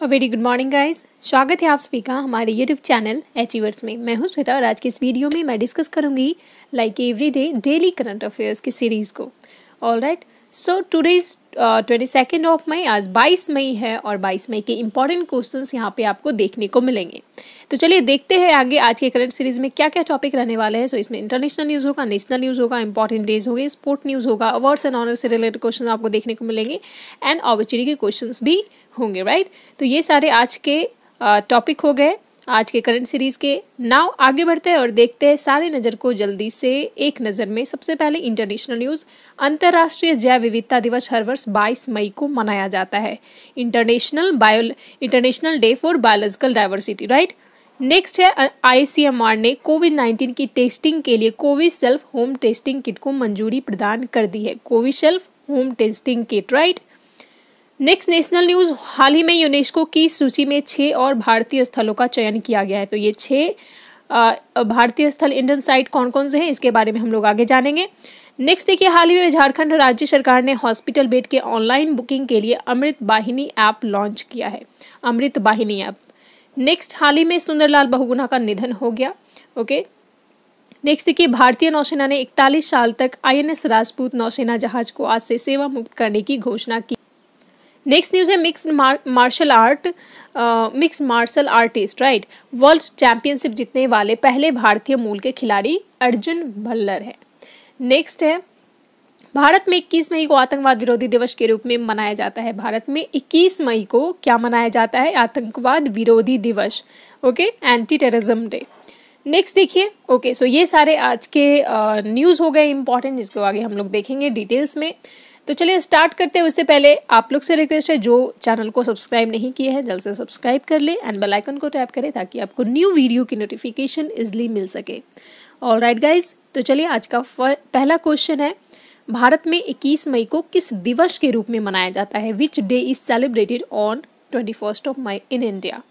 Very good morning guys स्वागत है आप सभी का हमारे यूट्यूब चैनल एचीवर्स में मैं हूं श्वेता और आज के इस वीडियो में मैं डिस्कस करूंगी like every day daily current affairs की सीरीज़ को all right right? So today's twenty second of May आज बाईस मई है और बाईस मई के इंपॉर्टेंट क्वेश्चन यहाँ पे आपको देखने को मिलेंगे तो चलिए देखते हैं आगे आज के करंट सीरीज में क्या क्या टॉपिक रहने वाले हैं सो so, इसमें इंटरनेशनल न्यूज़ होगा नेशनल न्यूज़ होगा इंपॉर्टेंट डेज होंगे स्पोर्ट न्यूज़ होगा अवार्ड्स एंड ऑनर से रिलेटेड क्वेश्चन आपको देखने को मिलेंगे एंड ऑबिचुरी के क्वेश्चन भी होंगे राइट right? तो ये सारे आज के टॉपिक uh, हो गए आज के करंट सीरीज के नाव आगे बढ़ते हैं और देखते हैं सारे नजर को जल्दी से एक नजर में सबसे पहले इंटरनेशनल न्यूज अंतर्राष्ट्रीय जैव विविधता दिवस हर वर्ष 22 मई को मनाया जाता है international bio international day for biological diversity right next है आईसीएमआर ने कोविड 19 की टेस्टिंग के लिए कोविशेल्फ होम टेस्टिंग किट को मंजूरी प्रदान कर दी है CoviSelf home testing kit right next national news हाल ही में यूनेस्को की सूची में छह और भारतीय स्थलों का चयन किया गया है तो ये छह भारतीय स्थल इंडियन साइट कौन कौन से हैं इसके बारे में हम लोग आगे जानेंगे नेक्स्ट देखिए हाल ही में झारखंड राज्य सरकार ने हॉस्पिटल बेड के ऑनलाइन बुकिंग के लिए अमृत बाहिनी ऐप लॉन्च किया है अमृत बाहिनी ऐप नेक्स्ट हाल ही में सुंदरलाल बहुगुना का निधन हो गया ओके नेक्स्ट देखिए भारतीय नौसेना ने इकतालीस साल तक आईएनएस राजपूत नौसेना जहाज को आज से सेवा मुक्त करने की घोषणा की नेक्स्ट न्यूज़ है mix martial art mix martial artist right world championship जीतने वाले पहले भारतीय मूल के खिलाड़ी अर्जुन भल्लर है नेक्स्ट है भारत में 21 मई को आतंकवाद विरोधी दिवस के रूप में मनाया जाता है भारत में 21 मई को क्या मनाया जाता है आतंकवाद विरोधी दिवस okay anti terrorism day next देखिए ओके सो ये सारे आज के न्यूज़ uh, हो गए इम्पॉर्टेंट जिसको आगे हम लोग देखेंगे डिटेल्स में तो चलिए स्टार्ट करते हैं उससे पहले आप लोग से रिक्वेस्ट है जो चैनल को सब्सक्राइब नहीं किए हैं जल्द से सब्सक्राइब कर लें एंड बेल आइकन को टैप करें ताकि आपको न्यू वीडियो की नोटिफिकेशन इजली मिल सके ऑल राइट गाइज तो चलिए आज का पहला क्वेश्चन है भारत में 21 मई को किस दिवस के रूप में मनाया जाता है which day is celebrated on twenty first of May in India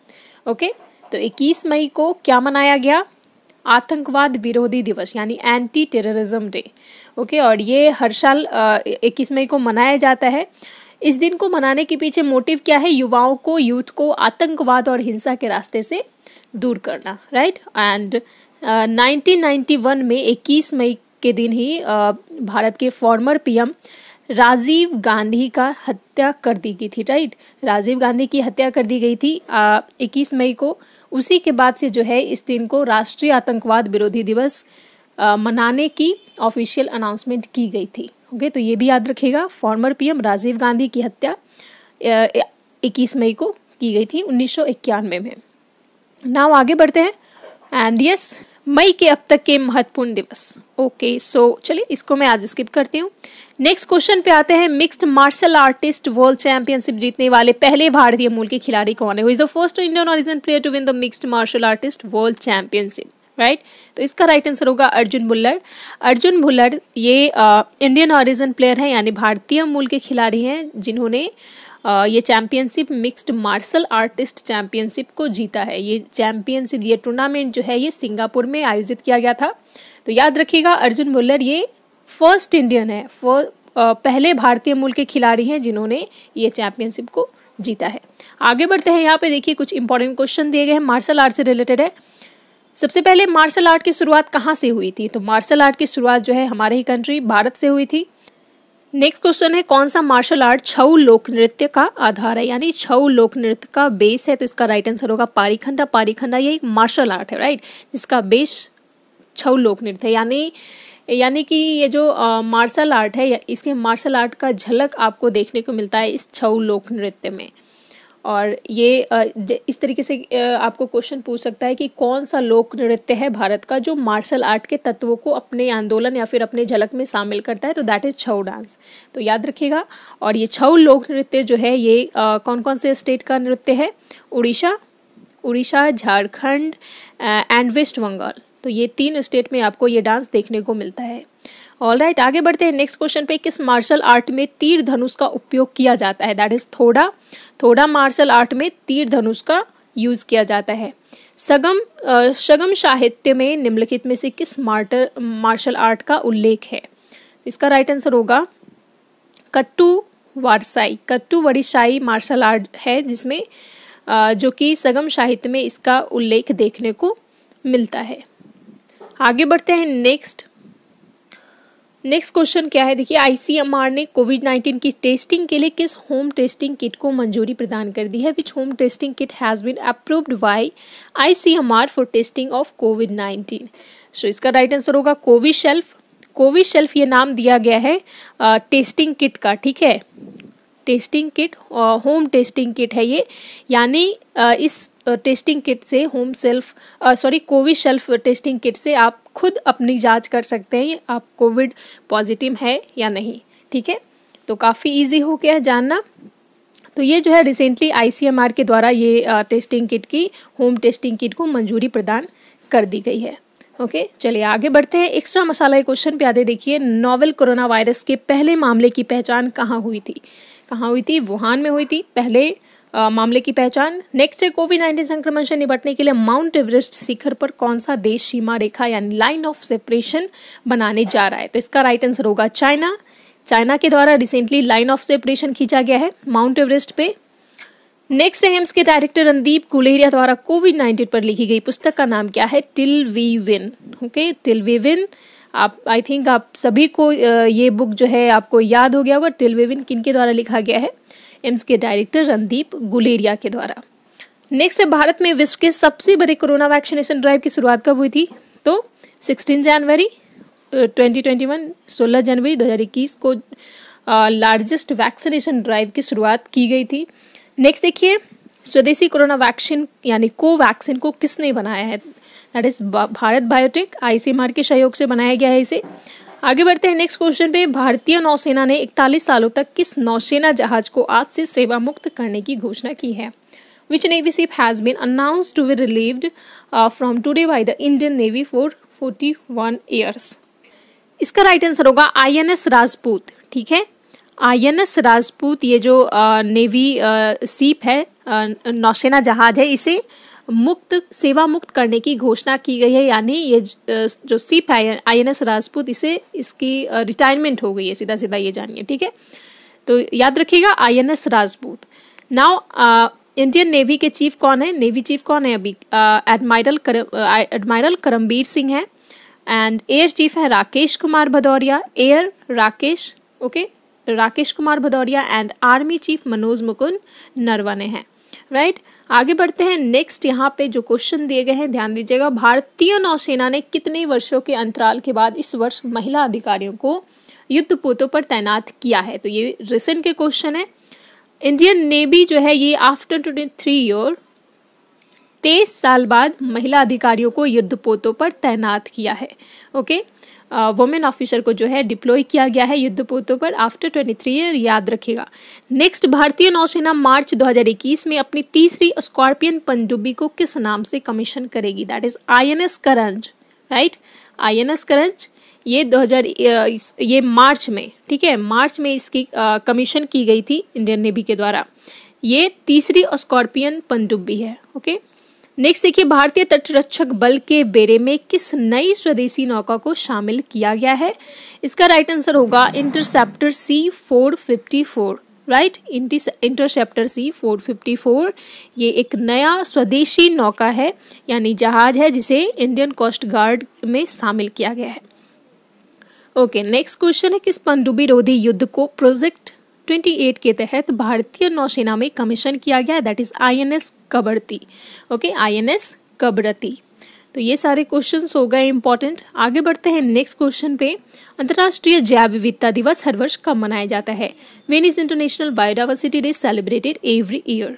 okay तो 21 मई को क्या मनाया गया आतंकवाद विरोधी दिवस यानी एंटी टेररिज्म डे ओके और ये हर साल इक्कीस मई को मनाया जाता है इस दिन को मनाने के पीछे मोटिव क्या है युवाओं को यूथ को आतंकवाद और हिंसा के रास्ते से दूर करना right and nineteen ninety one में इक्कीस मई के दिन ही uh, भारत के फॉर्मर पीएम राजीव गांधी का हत्या कर दी गई थी राइट राजीव गांधी की हत्या कर दी गई थी इक्कीस uh, मई को उसी के बाद से जो है इस दिन को राष्ट्रीय आतंकवाद विरोधी दिवस आ, मनाने की ऑफिशियल अनाउंसमेंट की गई थी ओके तो ये भी याद रखेगा फॉर्मर पीएम राजीव गांधी की हत्या इक्कीस मई को की गई थी उन्नीस में नाव आगे बढ़ते हैं एंड यस मई के अब तक के महत्वपूर्ण दिवस ओके सो चलिए इसको मैं आज स्किप करती हूँ नेक्स्ट क्वेश्चन पे आते हैं mixed martial artist world championship जीतने वाले पहले भारतीय मूल के खिलाड़ी कौन है who is the first Indian origin player to win the mixed martial artist world championship right तो इसका राइट आंसर होगा अर्जुन भुल्लर अर्जुन भुल्लर ये इंडियन ऑरिजन प्लेयर हैं यानी भारतीय मूल के खिलाड़ी हैं जिन्होंने ये championship mixed martial artist championship को जीता है ये चैम्पियनशिप ये टूर्नामेंट जो है ये सिंगापुर में आयोजित किया गया था तो याद रखिएगा अर्जुन मुल्लर ये फर्स्ट इंडियन है पहले भारतीय मूल के खिलाड़ी हैं जिन्होंने ये चैम्पियनशिप को जीता है आगे बढ़ते हैं यहाँ पे देखिए कुछ इंपॉर्टेंट क्वेश्चन दिए गए हैं मार्शल आर्ट से रिलेटेड है सबसे पहले मार्शल आर्ट की शुरुआत कहाँ से हुई थी तो मार्शल आर्ट की शुरुआत जो है हमारे ही कंट्री भारत से हुई थी नेक्स्ट क्वेश्चन है कौन सा मार्शल आर्ट छऊ लोक नृत्य का आधार है यानी छऊ लोक नृत्य का बेस है तो इसका राइट आंसर होगा पारीखंडा पारीखंडा ये एक मार्शल आर्ट है राइट जिसका बेस छऊ लोक नृत्य है यानी यानी कि ये जो मार्शल आर्ट है इसके मार्शल आर्ट का झलक आपको देखने को मिलता है इस छऊ लोक नृत्य में और ये इस तरीके से आपको क्वेश्चन पूछ सकता है कि कौन सा लोक नृत्य है भारत का जो मार्शल आर्ट के तत्वों को अपने आंदोलन या फिर अपने झलक में शामिल करता है तो दैट इज छऊ डांस तो याद रखिएगा और ये छऊ लोक नृत्य जो है ये कौन कौन से स्टेट का नृत्य है उड़ीसा उड़ीसा झारखंड एंड वेस्ट बंगाल तो ये तीन स्टेट में आपको ये डांस देखने को मिलता है ऑल राइट right, आगे बढ़ते हैं नेक्स्ट क्वेश्चन पे किस मार्शल आर्ट में तीर धनुष का उपयोग किया जाता है दैट इज थोड़ा थोड़ा मार्शल आर्ट में तीर धनुष का यूज किया जाता है सगम सगम साहित्य में निम्नलिखित में से किस मार्टर मार्शल आर्ट का उल्लेख है इसका राइट आंसर होगा कट्टू वारसाई कट्टू वरिशाई मार्शल आर्ट है जिसमें जो कि सगम साहित्य में इसका उल्लेख देखने को मिलता है आगे बढ़ते हैं नेक्स्ट नेक्स्ट क्वेश्चन क्या है देखिए आईसीएमआर ने कोविड 19 की टेस्टिंग के लिए किस होम टेस्टिंग किट को मंजूरी प्रदान कर दी है which home testing kit has been approved by ICMR for testing of Covid 19 so इसका राइट आंसर होगा कोविशेल्फ कोविशेल्फ ये नाम दिया गया है आ, टेस्टिंग किट का ठीक है testing kit home testing kit है ये यानी इस टेस्टिंग किट से home self sorry CoviSelf testing kit से आप खुद अपनी जांच कर सकते हैं आप कोविड पॉजिटिव है या नहीं ठीक है तो काफ़ी इजी हो गया जानना तो ये जो है रिसेंटली आईसीएमआर के द्वारा ये टेस्टिंग किट की होम टेस्टिंग किट को मंजूरी प्रदान कर दी गई है ओके चलिए आगे बढ़ते हैं एक्स्ट्रा मसाला क्वेश्चन पे आधे देखिए नोवेल कोरोना वायरस के पहले मामले की पहचान कहाँ हुई थी कहाँ हुई थी वुहान में हुई थी पहले आ, मामले की पहचान नेक्स्ट है कोविड नाइन्टीन संक्रमण से निपटने के लिए माउंट एवरेस्ट शिखर पर कौन सा देश सीमा रेखा यानी लाइन ऑफ सेपरेशन बनाने जा रहा है तो इसका राइट आंसर होगा चाइना चाइना के द्वारा रिसेंटली लाइन ऑफ सेपरेशन खींचा गया है माउंट एवरेस्ट पे नेक्स्ट एम्स के डायरेक्टर रणदीप गुलेरिया द्वारा कोविड नाइन्टीन पर लिखी गई पुस्तक का नाम क्या है till we win okay till we win आप आई थिंक आप सभी को ये बुक जो है आपको याद हो गया होगा टिल वी विन किन के द्वारा लिखा गया है एम्स के डायरेक्टर रणदीप गुलेरिया के द्वारा नेक्स्ट है भारत में विश्व के सबसे बड़े कोरोना वैक्सीनेशन ड्राइव की शुरुआत कब हुई थी तो 16 जनवरी 2021 16 जनवरी 2021 को लार्जेस्ट वैक्सीनेशन ड्राइव की शुरुआत की गई थी नेक्स्ट देखिए स्वदेशी कोरोना वैक्सीन यानी कोवैक्सीन को किसने बनाया है that is Bharat Biotech ICMR के सहयोग से बनाया गया है इसे आगे बढ़ते हैं नेक्स्ट क्वेश्चन पे भारतीय नौसेना ने 41 सालों तक किस नौसेना जहाज को आज से सेवा मुक्त करने की घोषणा की है which navy ship has been announce to be relieved from uh, today today the Indian navy for for one years इसका राइट आंसर होगा आई एन एस राजपूत ठीक है आई एन एस राजपूत ये जो नेवी uh, सीप uh, है नौसेना जहाज है इसे मुक्त सेवा मुक्त करने की घोषणा की गई है यानी ये जो सिप है आई एन एस राजपूत इसे इसकी रिटायरमेंट हो गई है सीधा सीधा ये जानिए ठीक है तो याद रखिएगा I N S Rajput now Indian navy के चीफ कौन है नेवी चीफ कौन है अभी एडमायरल एडमायरल करमबीर सिंह है एंड एयर चीफ है Rakesh Kumar Bhadauria air Rakesh okay Rakesh Kumar Bhadauria and army chief Manoj Mukund Naravane हैं राइट right? आगे बढ़ते हैं नेक्स्ट यहाँ पे जो क्वेश्चन दिए गए हैं ध्यान दीजिएगा भारतीय नौसेना ने कितने वर्षों के अंतराल के बाद इस वर्ष महिला अधिकारियों को युद्ध पोतों पर तैनात किया है तो ये रिसेंट के क्वेश्चन है इंडियन नेवी जो है ये आफ्टर ट्वेंटी थ्री ईयर तेईस साल बाद महिला अधिकारियों को युद्ध पोतों पर तैनात किया है ओके okay? वुमेन ऑफिसर को जो है डिप्लॉय किया गया है युद्ध पोतों पर आफ्टर 23 ईयर याद रखेगा नेक्स्ट भारतीय नौसेना मार्च 2021 में अपनी तीसरी स्कॉर्पियन पनडुब्बी को किस नाम से कमीशन करेगी that is I N S Karanj right I N S Karanj ये 2000 ये मार्च में ठीक है मार्च में इसकी कमीशन की गई थी इंडियन नेवी के द्वारा ये तीसरी स्कॉर्पियन पनडुब्बी है ओके okay? नेक्स्ट देखिए भारतीय तटरक्षक बल के बेरे में किस नई स्वदेशी नौका को शामिल किया गया है इसका राइट आंसर होगा interceptor C four fifty four right interceptor C four fifty four ये एक नया स्वदेशी नौका है यानी जहाज है जिसे इंडियन कोस्ट गार्ड में शामिल किया गया है ओके नेक्स्ट क्वेश्चन है किस पनडुब्बी रोधी युद्ध को प्रोजेक्ट 28 के तहत भारतीय नौसेना में कमीशन किया गया that is I N S Kavaratti okay I N S Kavaratti तो ये सारे क्वेश्चंस हो गए इंपॉर्टेंट आगे बढ़ते हैं नेक्स्ट क्वेश्चन पे अंतर्राष्ट्रीय जैव विविधता दिवस हर वर्ष कब मनाया जाता है when is international biodiversity day celebrated every year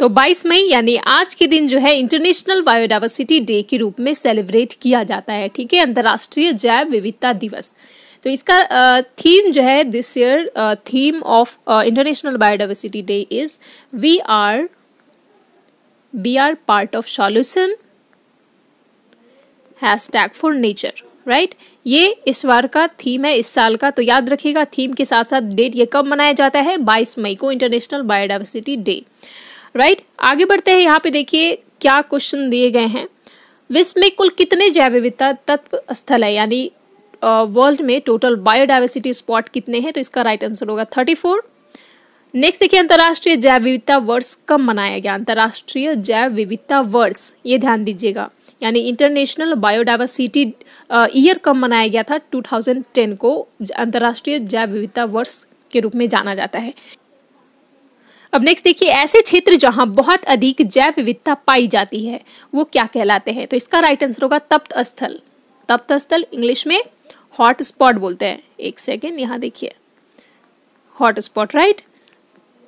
तो 22 मई यानी आज के दिन जो है इंटरनेशनल बायोडाइवर्सिटी डे के रूप में सेलिब्रेट किया जाता है ठीक है अंतर्राष्ट्रीय जैव विविधता दिवस तो इसका थीम जो है this year theme of international biodiversity day is we are are part of solution hashtag for nature right ये इस बार का थीम है इस साल का तो याद रखिएगा थीम के साथ साथ डेट ये कब मनाया जाता है 22 मई को इंटरनेशनल बायोडाइवर्सिटी डे राइट आगे बढ़ते हैं यहाँ पे देखिए क्या क्वेश्चन दिए गए हैं विश्व में कुल कितने जैव विविधता तत्व स्थल है यानी वर्ल्ड में टोटल बायोडाइवर्सिटी स्पॉट कितने हैं तो इसका राइट आंसर होगा थर्टी फोर नेक्स्ट देखिए अंतर्राष्ट्रीय जैव विविधता वर्ष कब मनाया गया अंतर्राष्ट्रीय जैव विविधता वर्ष ये ध्यान दीजिएगा यानी इंटरनेशनल बायोडाइवर्सिटी ईयर कब मनाया गया था 2010 को अंतर्राष्ट्रीय जैव विविधता वर्ष के रूप में जाना जाता है अब नेक्स्ट देखिए ऐसे क्षेत्र जहां बहुत अधिक जैव विविधता पाई जाती है वो क्या कहलाते हैं तो इसका राइट आंसर होगा तप्त स्थल तप्त स्थल इंग्लिश में हॉट स्पॉट बोलते हैं एक सेकेंड यहाँ देखिए hot spot right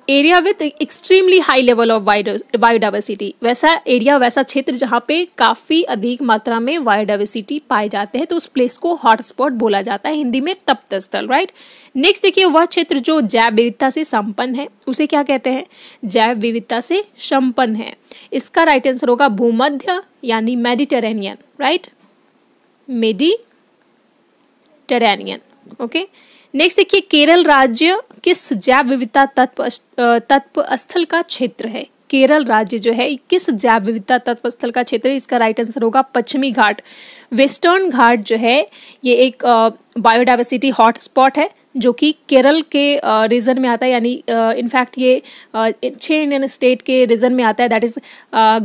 area with extremely high level of biodiversity वैसा एरिया वैसा क्षेत्र जहाँ पे काफ़ी अधिक मात्रा में बायोडाइवर्सिटी पाए जाते हैं तो उस प्लेस को हॉटस्पॉट बोला जाता है हिंदी में तप्त स्थल राइट नेक्स्ट देखिए वह क्षेत्र जो जैव विविधता से संपन्न है उसे क्या कहते हैं जैव विविधता से संपन्न है इसका राइट आंसर होगा भूमध्य यानी Mediterranean right medi Mediterranean okay next देखिए केरल राज्य किस जैव विविधता तत्व तत्व स्थल का क्षेत्र है केरल राज्य जो है किस जैव विविधता तत्व स्थल का क्षेत्र है इसका राइट आंसर होगा पश्चिमी घाट वेस्टर्न घाट जो है ये एक बायोडाइवर्सिटी हॉटस्पॉट है जो कि केरल के रीजन में आता है यानी इनफैक्ट ये छः इंडियन स्टेट के रीजन में आता है दैट इज़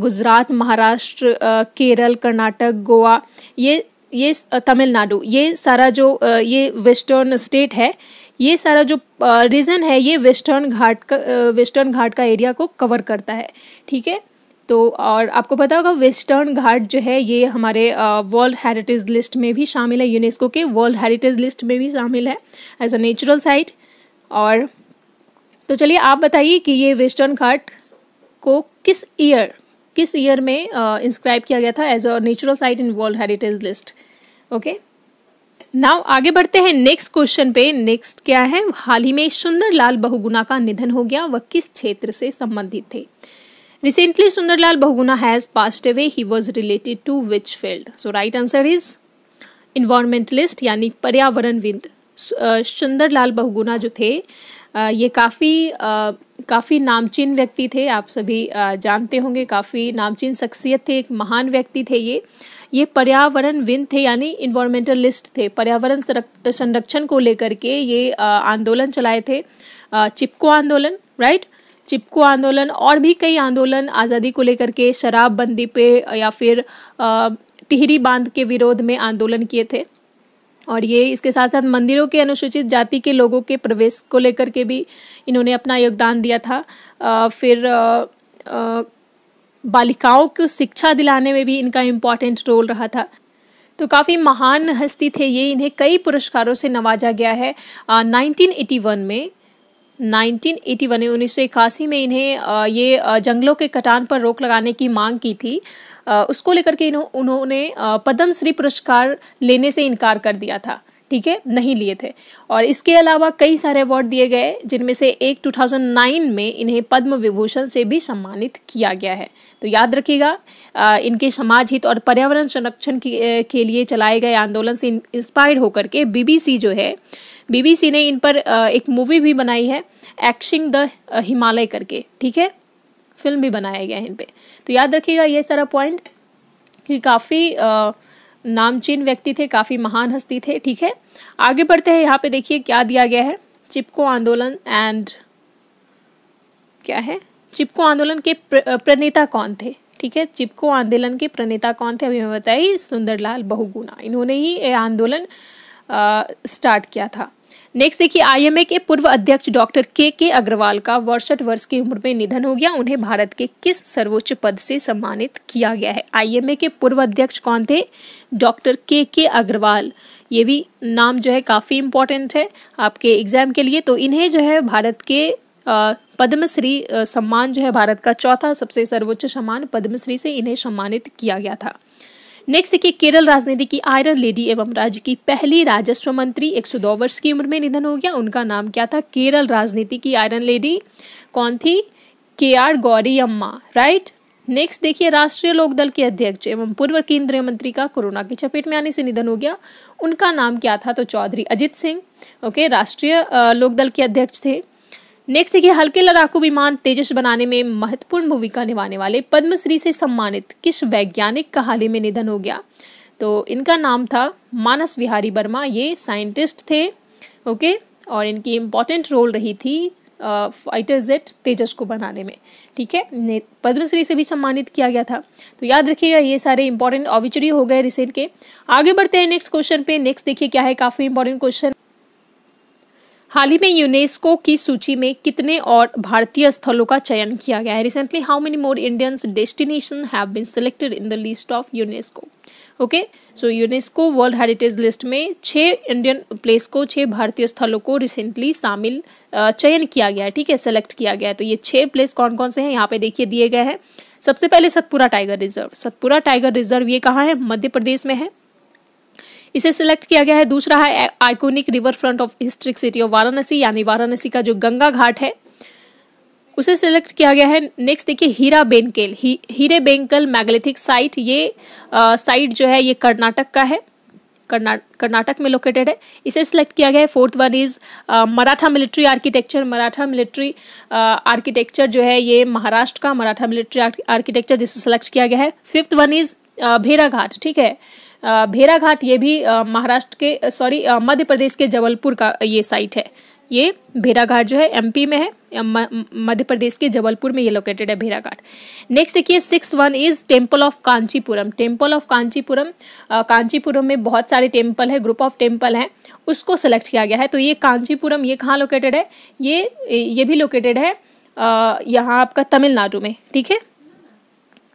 गुजरात महाराष्ट्र केरल कर्नाटक गोवा ये ये तमिलनाडु ये सारा जो ये वेस्टर्न स्टेट है ये सारा जो रीजन है ये वेस्टर्न घाट का वेस्टर्न घाट का एरिया को कवर करता है ठीक है तो और आपको पता होगा वेस्टर्न घाट जो है ये हमारे वर्ल्ड हेरिटेज लिस्ट में भी शामिल है यूनेस्को के वर्ल्ड हेरिटेज लिस्ट में भी शामिल है एज अ नेचुरल साइट और तो चलिए आप बताइए कि ये वेस्टर्न घाट को किस ईयर किस ईयर में इंस्क्राइब uh, किया गया था as a natural site in world heritage list okay now आगे बढ़ते हैं नेक्स्ट क्वेश्चन पे नेक्स्ट क्या है हाल ही में सुंदरलाल बहुगुना का निधन हो गया वह किस क्षेत्र से संबंधित थे recently Sundarlal Bahuguna has passed away he was related to which field so right answer is environmentalist यानी पर्यावरणविद uh, सुंदरलाल बहुगुना जो थे uh, ये काफ़ी काफ़ी नामचीन व्यक्ति थे आप सभी जानते होंगे काफ़ी नामचीन शख्सियत थे एक महान व्यक्ति थे ये ये पर्यावरण विन थे यानी इन्वायरमेंटलिस्ट थे पर्यावरण संरक्षण को लेकर के ये आंदोलन चलाए थे चिपको आंदोलन राइट चिपको आंदोलन और भी कई आंदोलन आज़ादी को लेकर के शराबबंदी पे या फिर टिहरी बांध के विरोध में आंदोलन किए थे और ये इसके साथ साथ मंदिरों के अनुसूचित जाति के लोगों के प्रवेश को लेकर के भी इन्होंने अपना योगदान दिया था आ, फिर आ, आ, बालिकाओं को शिक्षा दिलाने में भी इनका इम्पॉर्टेंट रोल रहा था तो काफ़ी महान हस्ती थे ये इन्हें कई पुरस्कारों से नवाजा गया है आ, 1981 में 1981 उन्नीस में इन्हें ये जंगलों के कटान पर रोक लगाने की मांग की थी उसको लेकर के उन्होंने पद्म श्री पुरस्कार लेने से इनकार कर दिया था ठीक है नहीं लिए थे और इसके अलावा कई सारे अवार्ड दिए गए जिनमें से एक 2009 में इन्हें पद्म विभूषण से भी सम्मानित किया गया है तो याद रखिएगा इनके समाज हित और पर्यावरण संरक्षण के लिए चलाए गए आंदोलन से इंस्पायर्ड होकर के बीबीसी जो है बीबीसी ने इन पर एक मूवी भी बनाई है एक्शिंग द हिमालय करके ठीक है फिल्म भी बनाया गया है इन पर तो याद रखिएगा ये सारा पॉइंट कि काफ़ी नामचीन व्यक्ति थे काफ़ी महान हस्ती थे ठीक है आगे बढ़ते हैं यहाँ पे देखिए क्या दिया गया है चिपको आंदोलन एंड क्या है चिपको आंदोलन के प्रणेता कौन थे ठीक है चिपको आंदोलन के प्रणेता कौन थे अभी मैं बताई सुंदरलाल बहुगुणा इन्होंने ही ये आंदोलन स्टार्ट किया था नेक्स्ट देखिए आईएमए के पूर्व अध्यक्ष डॉक्टर के के अग्रवाल का वर्षठ वर्ष की उम्र में निधन हो गया उन्हें भारत के किस सर्वोच्च पद से सम्मानित किया गया है आईएमए के पूर्व अध्यक्ष कौन थे डॉक्टर के के अग्रवाल ये भी नाम जो है काफ़ी इम्पोर्टेंट है आपके एग्जाम के लिए तो इन्हें जो है भारत के पद्मश्री सम्मान जो है भारत का चौथा सबसे सर्वोच्च सम्मान पद्मश्री से इन्हें सम्मानित किया गया था नेक्स्ट देखिए केरल राजनीति की आयरन लेडी एवं राज्य की पहली राजस्व मंत्री 102 वर्ष की उम्र में निधन हो गया उनका नाम क्या था केरल राजनीति की आयरन लेडी कौन थी के आर गौरी अम्मा राइट नेक्स्ट देखिए राष्ट्रीय लोकदल के अध्यक्ष एवं पूर्व केंद्रीय मंत्री का कोरोना की चपेट में आने से निधन हो गया उनका नाम क्या था तो चौधरी अजित सिंह ओके राष्ट्रीय लोकदल के अध्यक्ष थे नेक्स्ट देखिए हल्के लड़ाकू विमान तेजस बनाने में महत्वपूर्ण भूमिका निभाने वाले पद्मश्री से सम्मानित किस वैज्ञानिक का हाल ही में निधन हो गया तो इनका नाम था मानस विहारी वर्मा ये साइंटिस्ट थे ओके और इनकी इम्पोर्टेंट रोल रही थी फाइटर जेट तेजस को बनाने में ठीक है पद्मश्री से भी सम्मानित किया गया था तो याद रखिएगा ये सारे इंपॉर्टेंट ऑबिचरी हो गए रिसेंट के आगे बढ़ते हैं नेक्स्ट क्वेश्चन पे नेक्स्ट देखिए क्या है काफ़ी इंपॉर्टेंट क्वेश्चन हाल ही में यूनेस्को की सूची में कितने और भारतीय स्थलों का चयन किया गया है recently how many more Indians destination have been selected in the list of UNESCO okay so UNESCO world heritage list में छः इंडियन प्लेस को छः भारतीय स्थलों को रिसेंटली शामिल चयन किया गया है ठीक है सेलेक्ट किया गया है तो ये छः प्लेस कौन कौन से हैं यहाँ पे देखिए दिए गए हैं सबसे पहले Satpura tiger reserve Satpura tiger reserve ये कहाँ है मध्य प्रदेश में है इसे सिलेक्ट किया गया है दूसरा है iconic river front of historic city of Varanasi यानी वाराणसी का जो गंगा घाट है उसे सिलेक्ट किया गया है नेक्स्ट देखिए हीरा बेनकेल ही, हीरे बेंकल मैग्लेथिक साइट ये साइट जो है ये कर्नाटक का है कर्नाटक में लोकेटेड है इसे सिलेक्ट किया गया है fourth one is Maratha military architecture Maratha military architecture जो है ये महाराष्ट्र का मराठा मिलिट्री आर्किटेक्चर जिसे सिलेक्ट किया गया है फिफ्थ वन इज घाट ठीक है घाट ये भी महाराष्ट्र के सॉरी मध्य प्रदेश के जबलपुर का ये साइट है ये घाट जो है एमपी में है मध्य प्रदेश के जबलपुर में ये लोकेटेड है घाट नेक्स्ट देखिए six one is temple of Kanchipuram temple of Kanchipuram Kanchipuram में बहुत सारे टेम्पल है ग्रुप ऑफ टेम्पल हैं उसको सेलेक्ट किया गया है तो ये कांचीपुरम ये कहाँ लोकेटेड है ये ये भी लोकेटेड है यहाँ आपका तमिलनाडु में ठीक है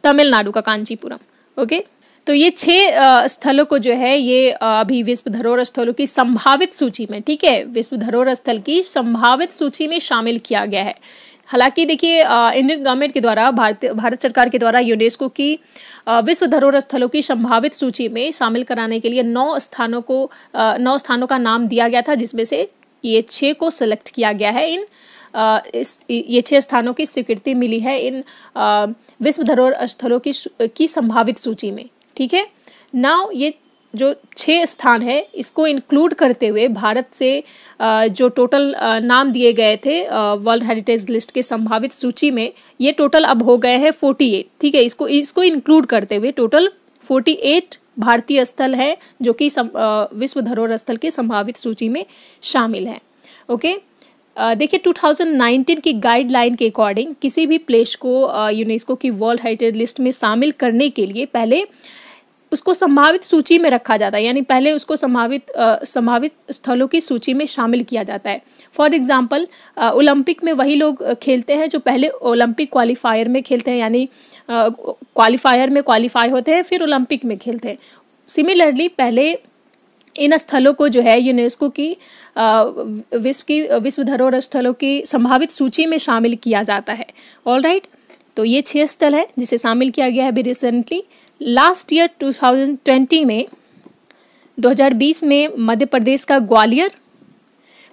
तमिलनाडु का कांचीपुरम ओके तो ये छह स्थलों को जो है ये अभी विश्व धरोहर स्थलों की संभावित सूची में ठीक है विश्व धरोहर स्थल की संभावित सूची में शामिल किया गया है हालांकि देखिए इंडियन गवर्नमेंट के द्वारा भारत भारत सरकार के द्वारा यूनेस्को की विश्व धरोहर स्थलों की संभावित सूची में शामिल कराने के लिए नौ स्थानों को नौ स्थानों का नाम दिया गया था जिसमें से ये छः को सिलेक्ट किया गया है इन इस ये छः स्थानों की स्वीकृति मिली है इन विश्व धरोहर स्थलों की की संभावित सूची में ठीक है नाउ ये जो छः स्थान है इसको इंक्लूड करते हुए भारत से जो टोटल नाम दिए गए थे वर्ल्ड हेरिटेज लिस्ट के संभावित सूची में ये टोटल अब हो गए हैं फोर्टी एट ठीक है इसको इसको इंक्लूड करते हुए टोटल फोर्टी एट भारतीय स्थल है जो कि विश्व धरोहर स्थल के संभावित सूची में शामिल हैं ओके देखिए 2019 की गाइडलाइन के अकॉर्डिंग किसी भी प्लेस को यूनेस्को की वर्ल्ड हेरिटेज लिस्ट में शामिल करने के लिए पहले उसको संभावित सूची में रखा जाता है यानी पहले उसको संभावित संभावित स्थलों की सूची में शामिल किया जाता है फॉर एग्जाम्पल ओलंपिक में वही लोग खेलते हैं जो पहले ओलंपिक क्वालिफायर में खेलते हैं यानी क्वालिफायर में क्वालिफाई होते हैं फिर ओलंपिक में खेलते हैं सिमिलरली पहले इन स्थलों को जो है यूनेस्को की विश्व की विश्व धरोहर स्थलों की संभावित सूची में शामिल किया जाता है ऑल राइट right? तो ये छह स्थल है जिसे शामिल किया गया है अभी रिसेंटली लास्ट ईयर 2020 में 2020 में मध्य प्रदेश का ग्वालियर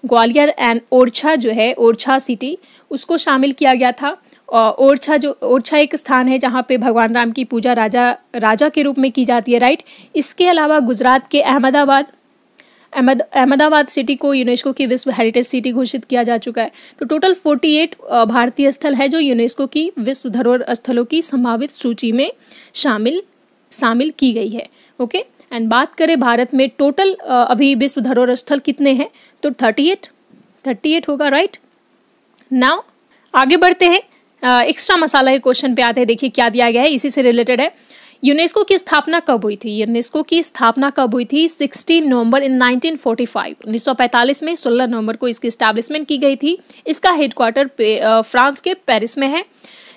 ग्वालियर एंड ओरछा जो है ओरछा सिटी उसको शामिल किया गया था और ओरछा जो ओरछा एक स्थान है जहाँ पे भगवान राम की पूजा राजा राजा के रूप में की जाती है राइट इसके अलावा गुजरात के अहमदाबाद अहमद अहमदाबाद सिटी को यूनेस्को की विश्व हेरिटेज सिटी घोषित किया जा चुका है तो टोटल 48 भारतीय स्थल है जो यूनेस्को की विश्व धरोहर स्थलों की संभावित सूची में शामिल शामिल की गई है ओके एंड बात करें भारत में टोटल अभी विश्व धरोहर स्थल कितने हैं तो थर्टी एट थर्टी एट होगा राइट नाउ आगे बढ़ते हैं एक्स्ट्रा मसाला के क्वेश्चन पे आते हैं देखिए क्या दिया गया है इसी से रिलेटेड है यूनेस्को की स्थापना कब हुई थी यूनेस्को की स्थापना कब हुई थी 16 नवंबर इन 1945 1945 में 16 नवंबर को इसकी स्टैब्लिशमेंट की गई थी इसका हेडक्वार्टर फ्रांस के पेरिस में है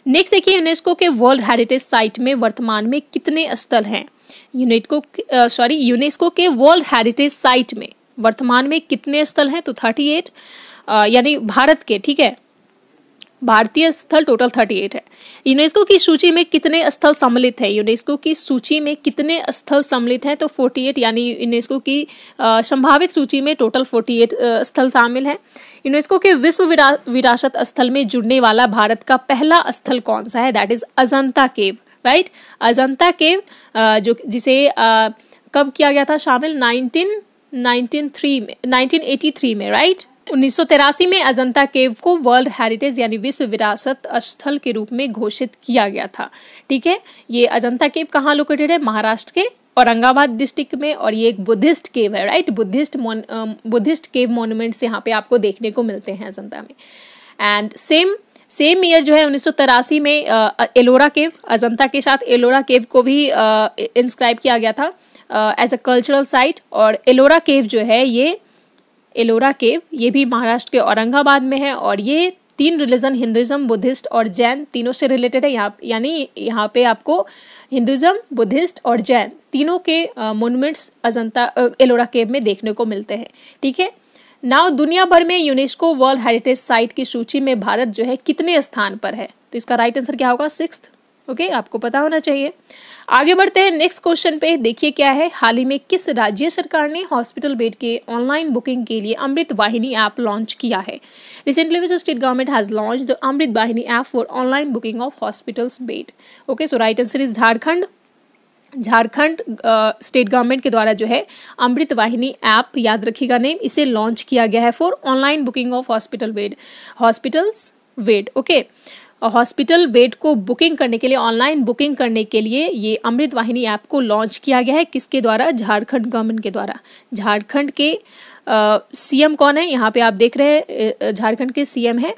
नेक्स्ट देखिए यूनेस्को के वर्ल्ड हेरिटेज साइट में वर्तमान में कितने स्थल हैं यूनेस्को सॉरी यूनेस्को के वर्ल्ड हेरिटेज साइट में वर्तमान में कितने स्थल हैं तो थर्टी एट यानी भारत के ठीक है भारतीय स्थल टोटल थर्टी एट है यूनेस्को की सूची में कितने स्थल सम्मिलित है यूनेस्को की सूची में कितने स्थल सम्मिलित हैं तो फोर्टी एट यानी यूनेस्को की संभावित सूची में टोटल फोर्टी एट स्थल शामिल हैं यूनेस्को के विश्व विरासत स्थल में जुड़ने वाला भारत का पहला स्थल कौन सा है that is Ajanta cave right Ajanta cave जो जिसे कब किया गया था शामिल नाइनटीन थ्री में थ्री में राइट उन्नीस में अजंता केव को वर्ल्ड हेरिटेज यानी विश्व विरासत स्थल के रूप में घोषित किया गया था ठीक है ये अजंता केव कहाँ लोकेटेड है महाराष्ट्र के औरंगाबाद डिस्ट्रिक्ट में और ये एक बुद्धिस्ट केव है right Buddhist Buddhist cave monuments यहाँ पे आपको देखने को मिलते हैं अजंता में एंड सेम सेम ईयर जो है उन्नीस में एलोरा uh, केव अजंता के साथ एलोरा केव को भी इंस्क्राइब uh, किया गया था एज अ कल्चरल साइट और एलोरा केव जो है ये एलोरा केव ये भी महाराष्ट्र के औरंगाबाद में है और ये तीन रिलीजन हिंदुज़म बुद्धिस्ट और जैन तीनों से रिलेटेड है यहाँ यानी यहाँ पे आपको हिंदुज़म बुद्धिस्ट और जैन तीनों के मोनूमेंट्स अजंता एलोरा केव में देखने को मिलते हैं ठीक है नाउ दुनिया भर में यूनेस्को वर्ल्ड हेरिटेज साइट की सूची में भारत जो है कितने स्थान पर है तो इसका राइट आंसर क्या होगा सिक्स ओके okay, आपको पता होना चाहिए आगे बढ़ते हैं नेक्स्ट क्वेश्चन पे देखिए क्या है हाल ही में किस राज्य सरकार ने हॉस्पिटल बेड के ऑनलाइन बुकिंग के लिए अमृत वाहिनी ऐप लॉन्च किया है recently which state government has launch the Amrit Vahini app for online booking of hospitals bed okay so right answer is Jharkhand Jharkhand state government के द्वारा जो है अमृत वाहिनी ऐप याद रखिएगा नेम इसे लॉन्च किया गया है for online booking of hospital bed hospitals bed okay hospital bed को बुकिंग करने के लिए ऑनलाइन बुकिंग करने के लिए ये अमृत वाहिनी ऐप को लॉन्च किया गया है किसके द्वारा झारखंड गवर्नमेंट के द्वारा झारखंड के सीएम कौन है यहाँ पे आप देख रहे हैं झारखंड के सीएम है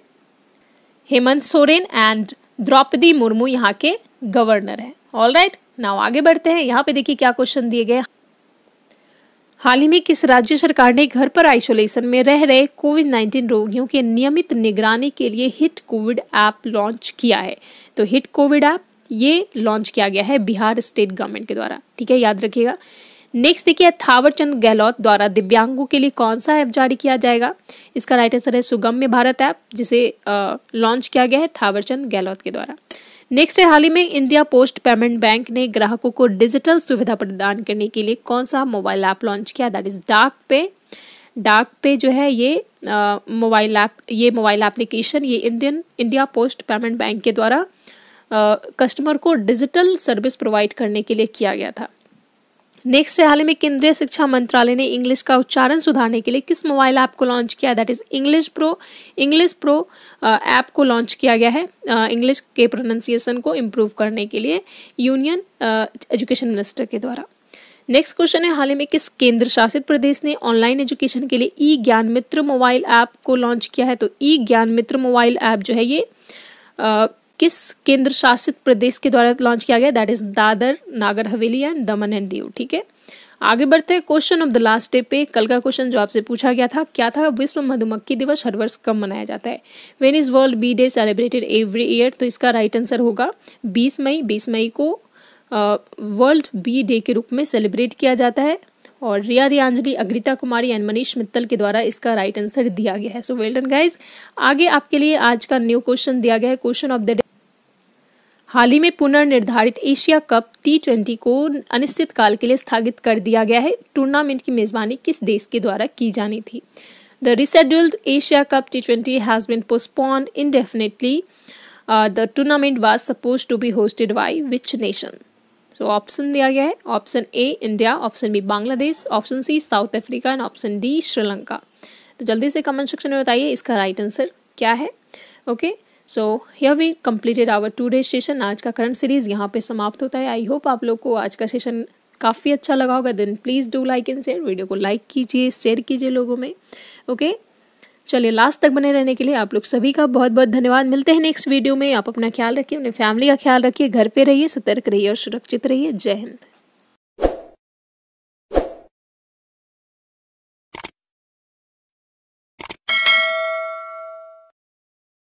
हेमंत सोरेन एंड द्रौपदी मुर्मू यहाँ के गवर्नर है ऑल राइट नाउ आगे बढ़ते हैं यहाँ पे देखिए क्या क्वेश्चन दिए गए हाल ही में किस राज्य सरकार ने घर पर आइसोलेशन में रह रहे कोविड 19 रोगियों के नियमित निगरानी के लिए हिट कोविड ऐप लॉन्च किया है तो हिट कोविड ऐप ये लॉन्च किया गया है बिहार स्टेट गवर्नमेंट के द्वारा ठीक है याद रखिएगा नेक्स्ट देखिए थावरचंद गहलोत द्वारा दिव्यांगों के लिए कौन सा ऐप जारी किया जाएगा इसका राइट आंसर है सुगम्य भारत ऐप जिसे लॉन्च किया गया है थावरचंद गहलोत के द्वारा नेक्स्ट है हाल ही में इंडिया पोस्ट पेमेंट बैंक ने ग्राहकों को डिजिटल सुविधा प्रदान करने के लिए कौन सा मोबाइल ऐप लॉन्च किया that is Dak pay Dak pay जो है ये मोबाइल ऐप ये मोबाइल एप्लीकेशन ये Indian India post payment bank के द्वारा कस्टमर को डिजिटल सर्विस प्रोवाइड करने के लिए किया गया था नेक्स्ट है हाल ही में केंद्रीय शिक्षा मंत्रालय ने इंग्लिश का उच्चारण सुधारने के लिए किस मोबाइल ऐप को लॉन्च किया that is English pro English pro app को लॉन्च किया गया है इंग्लिश uh, के प्रोनाउंसिएशन को इम्प्रूव करने के लिए यूनियन एजुकेशन मिनिस्टर के द्वारा नेक्स्ट क्वेश्चन है हाल ही में किस केंद्र शासित प्रदेश ने ऑनलाइन एजुकेशन के लिए e Gyan Mitra mobile app को लॉन्च किया है तो ई ज्ञान मित्र मोबाइल ऐप जो है ये uh, किस केंद्र शासित प्रदेश के द्वारा लॉन्च किया गया दैट इज दादर नागर हवेली एंड दमन एंड दीव ठीक है आगे बढ़ते हैं question of the last day पे कल का क्वेश्चन जो आपसे पूछा गया था क्या था विश्व मधुमक्खी दिवस हर वर्ष कब मनाया जाता है when is world bee day celebrated every year तो इसका राइट आंसर होगा 20 मई 20 मई को वर्ल्ड बी डे के रूप में सेलिब्रेट किया जाता है और रिया रियांजलि अग्रिता कुमारी एंड मनीष मित्तल के द्वारा इसका राइट आंसर दिया गया है सो वेल डन गाइज आगे आपके लिए आज का न्यू क्वेश्चन दिया गया है क्वेश्चन ऑफ द हाल ही में पुनर्निर्धारित एशिया कप टी ट्वेंटी को अनिश्चित काल के लिए स्थगित कर दिया गया है टूर्नामेंट की मेजबानी किस देश के द्वारा की जानी थी the rescheduled Asia cup T twenty has been postponed indefinitely the tournament was suppose to be hosted by which nation so option दिया गया है option A India option B Bangladesh option C South Africa and option D Sri Lanka तो जल्दी से comment section में बताइए इसका right answer क्या है ओके okay? सो यह we completed our two days session आज का करंट सीरीज़ यहाँ पे समाप्त होता है आई होप आप लोग को आज का सेशन काफ़ी अच्छा लगा होगा then please do like and share video को लाइक कीजिए शेयर कीजिए लोगों में ओके okay? चलिए लास्ट तक बने रहने के लिए आप लोग सभी का बहुत बहुत धन्यवाद मिलते हैं नेक्स्ट वीडियो में आप अपना ख्याल रखिए अपने फैमिली का ख्याल रखिए घर पर रहिए सतर्क रहिए और सुरक्षित रहिए जय हिंद